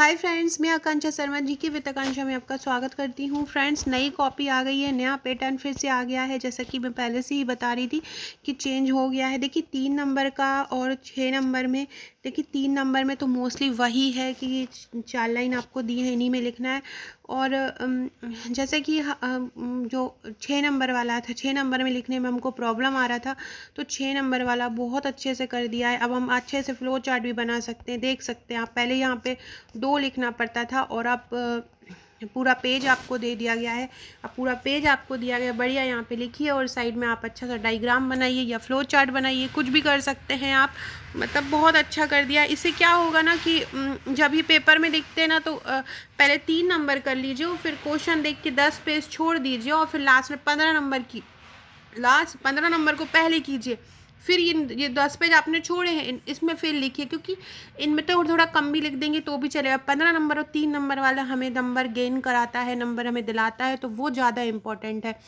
hi friends मैं आकांक्षा शर्मा जी की वित्तकांक्षा में आपका स्वागत करती हूँ फ्रेंड्स नई कॉपी आ गई है नया पैटर्न फिर से आ गया है जैसा कि मैं पहले से ही बता रही थी कि चेंज हो गया है देखिए तीन नंबर का और छः नंबर में देखिए तीन नंबर में तो मोस्टली वही है कि चार लाइन आपको दी है इन्हीं में लिखना है और जैसे कि जो छः नंबर वाला था छः नंबर में लिखने में हमको प्रॉब्लम आ रहा था तो छः नंबर वाला बहुत अच्छे से कर दिया है अब हम अच्छे से फ्लो चार्ट भी बना सकते हैं देख सकते हैं आप पहले यहाँ पे दो दो लिखना पड़ता था और आप पूरा पेज आपको दे दिया गया है अब पूरा पेज आपको दिया गया बढ़िया यहाँ पे लिखिए और साइड में आप अच्छा सा डायग्राम बनाइए या फ्लो चार्ट बनाइए कुछ भी कर सकते हैं आप मतलब बहुत अच्छा कर दिया इससे क्या होगा ना कि जब ही पेपर में लिखते हैं ना तो पहले तीन नंबर कर लीजिए और फिर क्वेश्चन देख के दस पेज छोड़ दीजिए और फिर लास्ट में पंद्रह नंबर की लास्ट पंद्रह नंबर को पहले कीजिए फिर ये ये दस पेज आपने छोड़े हैं इसमें फिर लिखिए क्योंकि इनमें तो थोड़ा कम भी लिख देंगे तो भी चलेगा पंद्रह नंबर और तीन नंबर वाला हमें नंबर गेन कराता है नंबर हमें दिलाता है तो वो ज़्यादा इम्पॉर्टेंट है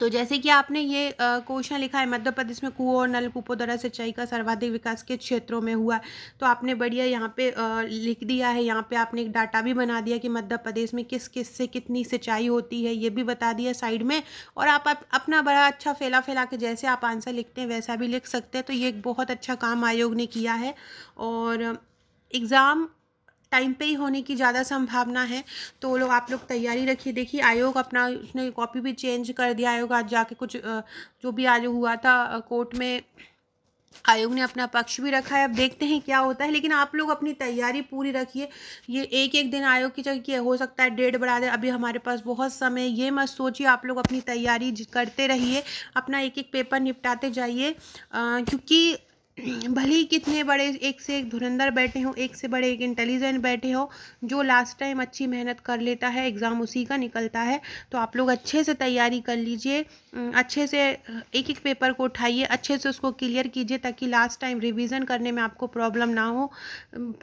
तो जैसे कि आपने ये क्वेश्चन लिखा है मध्य प्रदेश में कुओं और नलकूपों द्वारा सिंचाई का सर्वाधिक विकास के क्षेत्रों में हुआ तो आपने बढ़िया यहाँ पे आ, लिख दिया है यहाँ पे आपने एक डाटा भी बना दिया कि मध्य प्रदेश में किस किस से कितनी सिंचाई होती है ये भी बता दिया साइड में और आप, आप अपना बड़ा अच्छा फैला फैला के जैसे आप आंसर लिखते हैं वैसा भी लिख सकते हैं तो ये एक बहुत अच्छा काम आयोग ने किया है और एग्ज़ाम टाइम पे ही होने की ज़्यादा संभावना है तो लोग आप लोग तैयारी रखिए देखिए आयोग अपना उसने कॉपी भी चेंज कर दिया आयोग आज जाके कुछ जो भी आज हुआ था कोर्ट में आयोग ने अपना पक्ष भी रखा है अब देखते हैं क्या होता है लेकिन आप लोग अपनी तैयारी पूरी रखिए ये एक एक दिन आयोग की जगह हो सकता है डेट बढ़ा दे अभी हमारे पास बहुत समय ये मत सोचिए आप लोग अपनी तैयारी करते रहिए अपना एक एक पेपर निपटाते जाइए क्योंकि भले ही कितने बड़े एक से एक धुरंधर बैठे हों एक से बड़े एक इंटेलिजेंट बैठे हो जो लास्ट टाइम अच्छी मेहनत कर लेता है एग्ज़ाम उसी का निकलता है तो आप लोग अच्छे से तैयारी कर लीजिए अच्छे से एक एक पेपर को उठाइए अच्छे से उसको क्लियर कीजिए ताकि लास्ट टाइम रिविज़न करने में आपको प्रॉब्लम ना हो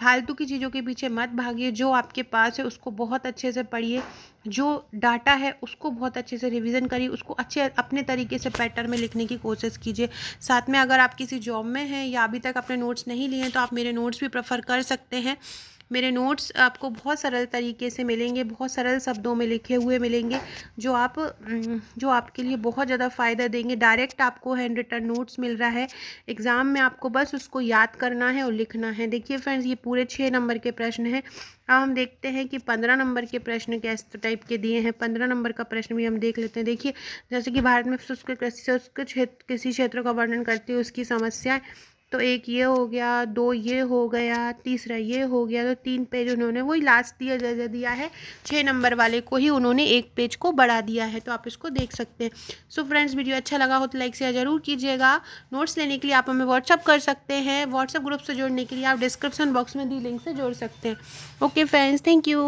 फालतू की चीज़ों के पीछे मत भागिए जो आपके पास है उसको बहुत अच्छे से पढ़िए जो डाटा है उसको बहुत अच्छे से रिवीजन करिए उसको अच्छे अपने तरीके से पैटर्न में लिखने की कोशिश कीजिए साथ में अगर आप किसी जॉब में हैं या अभी तक अपने नोट्स नहीं लिए हैं तो आप मेरे नोट्स भी प्रेफर कर सकते हैं मेरे नोट्स आपको बहुत सरल तरीके से मिलेंगे बहुत सरल शब्दों में लिखे हुए मिलेंगे जो आप हम्म, जो आपके लिए बहुत ज़्यादा फ़ायदा देंगे डायरेक्ट आपको हैंड रिटर्न नोट्स मिल रहा है एग्ज़ाम में आपको बस उसको याद करना है और लिखना है देखिए फ्रेंड्स ये पूरे छः नंबर के प्रश्न हैं अब हम देखते हैं कि पंद्रह नंबर के प्रश्न कैस टाइप के दिए हैं पंद्रह नंबर का प्रश्न भी हम देख लेते हैं देखिए जैसे कि भारत में शुष्क कृषि शुष्क क्षेत्र किसी क्षेत्र का वर्णन करती है उसकी समस्याएँ तो एक ये हो गया दो ये हो गया तीसरा ये हो गया तो तीन पेज उन्होंने वही लास्ट दिया जैसे दिया है छः नंबर वाले को ही उन्होंने एक पेज को बढ़ा दिया है तो आप इसको देख सकते हैं सो फ्रेंड्स वीडियो अच्छा लगा हो तो लाइक शेयर जरूर कीजिएगा नोट्स लेने के लिए आप हमें व्हाट्सअप कर सकते हैं व्हाट्सअप ग्रुप से जोड़ने के लिए आप डिस्क्रिप्सन बॉक्स में दी लिंक से जोड़ सकते हैं ओके फ्रेंड्स थैंक यू